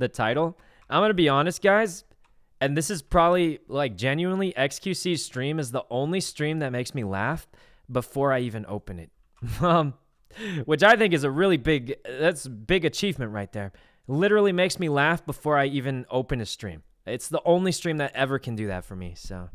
the title. I'm going to be honest, guys, and this is probably like genuinely XQC's stream is the only stream that makes me laugh before I even open it. um, which I think is a really big that's big achievement right there. Literally makes me laugh before I even open a stream. It's the only stream that ever can do that for me, so